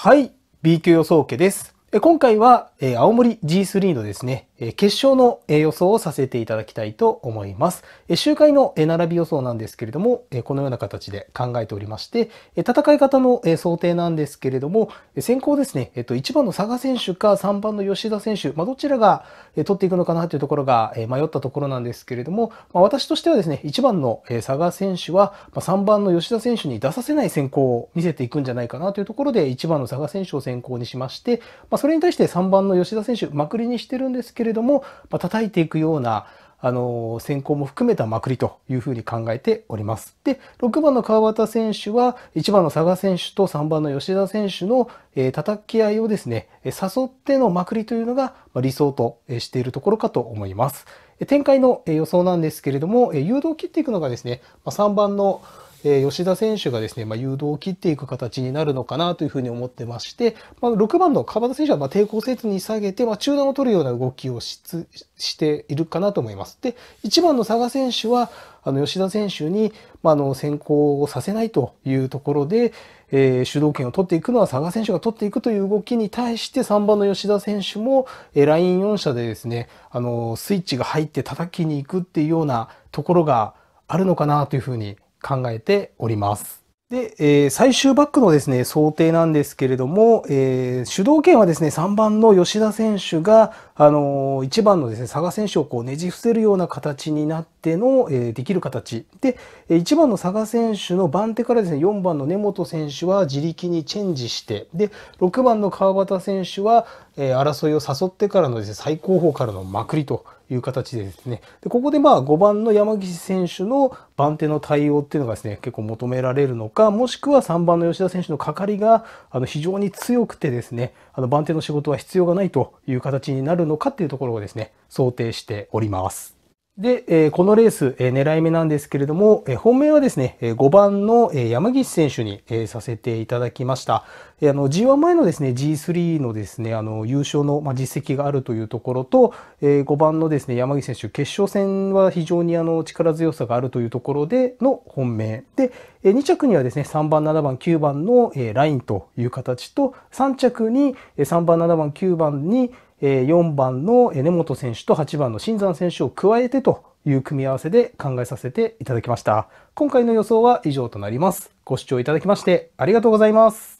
はい、B 級予想家です。今回は、え青森 G3 のですね、決勝の予想をさせていただきたいと思います。周回の並び予想なんですけれども、このような形で考えておりまして、戦い方の想定なんですけれども、先行ですね、1番の佐賀選手か3番の吉田選手、どちらが取っていくのかなというところが迷ったところなんですけれども、私としてはですね、1番の佐賀選手は3番の吉田選手に出させない先行を見せていくんじゃないかなというところで、1番の佐賀選手を先行にしまして、それに対して3番の吉田選手、まくりにしてるんですけれども、れども、まあ、叩いていくようなあの、選考も含めたまくりというふうに考えております。で、6番の川端選手は、1番の佐賀選手と3番の吉田選手の、えー、叩き合いをですね、誘ってのまくりというのが理想としているところかと思います。展開の予想なんですけれども、誘導を切っていくのがですね、3番のえー、吉田選手がですね、まあ、誘導を切っていく形になるのかなというふうに思ってまして、まあ、6番の川端選手はまあ抵抗せずに下げて、まあ、中断を取るような動きをししているかなと思います。で、1番の佐賀選手は、あの吉田選手に、まあ、の先行をさせないというところで、えー、主導権を取っていくのは佐賀選手が取っていくという動きに対して3番の吉田選手も、えー、ライン4射でですね、あのスイッチが入って叩きに行くっていうようなところがあるのかなというふうに考えております。で、えー、最終バックのですね、想定なんですけれども、えー、主導権はですね、3番の吉田選手が、あのー、1番のですね、佐賀選手をこうねじ伏せるような形になって手の、えできる形で1番の佐賀選手の番手からですね4番の根本選手は自力にチェンジしてで6番の川端選手は、え争いを誘ってからのです、ね、最高峰からのまくりという形でですねでここでまあ5番の山岸選手の番手の対応っていうのがですね結構求められるのかもしくは3番の吉田選手の係があの非常に強くてですねあの番手の仕事は必要がないという形になるのかっていうところをですね想定しております。で、このレース、狙い目なんですけれども、本命はですね、5番の、山岸選手に、させていただきました。G1 前のですね、G3 のですね、あの優勝の、実績があるというところと、5番のですね、山岸選手、決勝戦は非常にあの力強さがあるというところでの本命。で、2着にはですね、3番、7番、9番の、ラインという形と、3着に、3番、7番、9番に、4番の根本選手と8番の新山選手を加えてという組み合わせで考えさせていただきました。今回の予想は以上となります。ご視聴いただきましてありがとうございます。